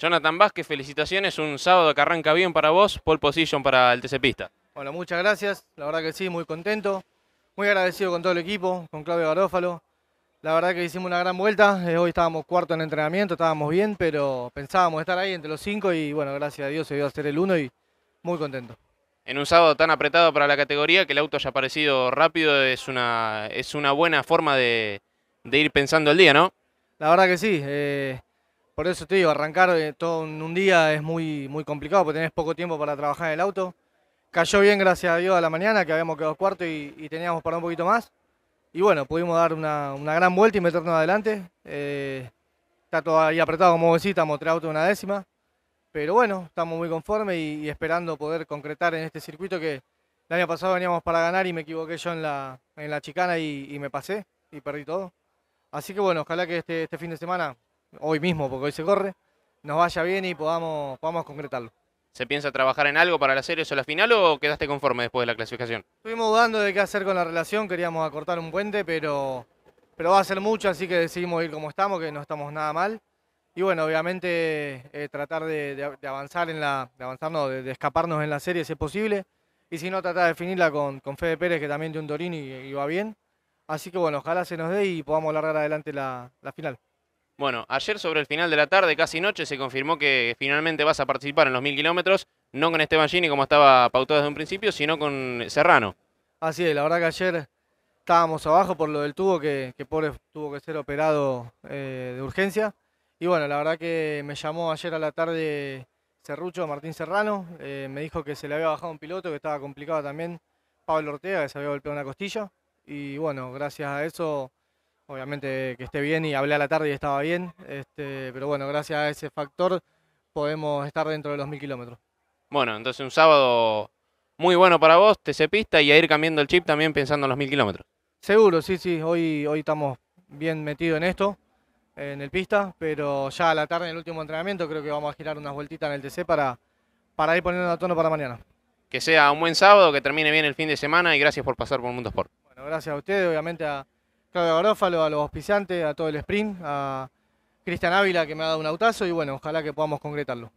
Jonathan Vázquez, felicitaciones. Un sábado que arranca bien para vos. Pole position para el TC Pista. Bueno, muchas gracias. La verdad que sí, muy contento. Muy agradecido con todo el equipo, con Claudio Garófalo. La verdad que hicimos una gran vuelta. Eh, hoy estábamos cuarto en entrenamiento, estábamos bien, pero pensábamos estar ahí entre los cinco y bueno, gracias a Dios se dio a hacer el uno y muy contento. En un sábado tan apretado para la categoría que el auto haya aparecido rápido es una, es una buena forma de, ir pensando el día, ¿no? La verdad que sí. Eh, por eso te digo, arrancar eh, todo en un día es muy, muy complicado porque tenés poco tiempo para trabajar en el auto. Cayó bien, gracias a Dios, a la mañana, que habíamos quedado cuarto y, teníamos para un poquito más. Y bueno, pudimos dar una, gran vuelta y meternos adelante. Eh, está todo ahí apretado, como decís, estamos tres autos una décima. Pero bueno, estamos muy conformes y, esperando poder concretar en este circuito que el año pasado veníamos para ganar y me equivoqué yo en la, en la chicana y, me pasé y perdí todo. Así que bueno, ojalá que este, este fin de semana hoy mismo, porque hoy se corre, nos vaya bien y podamos, podamos concretarlo. ¿Se piensa trabajar en algo para la serie o la final o quedaste conforme después de la clasificación? Estuvimos dudando de qué hacer con la relación, queríamos acortar un puente, pero, pero va a ser mucho, así que decidimos ir como estamos, que no estamos nada mal. Y bueno, obviamente eh, tratar de, avanzar en la. de avanzarnos, de, escaparnos en la serie si es posible. Y si no, tratar de definirla con, con Fede Pérez, que también tiene un Torino y, va bien. Así que bueno, ojalá se nos dé y podamos largar adelante la, la final. Bueno, ayer sobre el final de la tarde, casi noche, se confirmó que finalmente vas a participar en los 1000 kilómetros, no con Esteban Gini como estaba pautado desde un principio, sino con Serrano. Así es, la verdad que ayer estábamos abajo por lo del tubo, que, pobre tuvo que ser operado eh, de urgencia. Y bueno, la verdad que me llamó ayer a la tarde Serrucho, Martín Serrano, eh, me dijo que se le había bajado un piloto, que estaba complicado también, Pablo Ortega, que se había golpeado una costilla. Y bueno, gracias a eso obviamente que esté bien y hablé a la tarde y estaba bien, este, pero bueno, gracias a ese factor podemos estar dentro de los mil kilómetros. Bueno, entonces un sábado muy bueno para vos, TC Pista, y a ir cambiando el chip también pensando en los mil kilómetros. Seguro, sí, sí, hoy, hoy estamos bien metidos en esto, en el pista, pero ya a la tarde en el último entrenamiento creo que vamos a girar unas vueltitas en el TC para, para ir poniendo a tono para mañana. Que sea un buen sábado, que termine bien el fin de semana y gracias por pasar por Mundo Sport. Bueno, gracias a ustedes, obviamente a Claudio Garófalo, a los auspiciantes, a todo el sprint, a Cristian Ávila que me ha dado un autazo y bueno, ojalá que podamos concretarlo.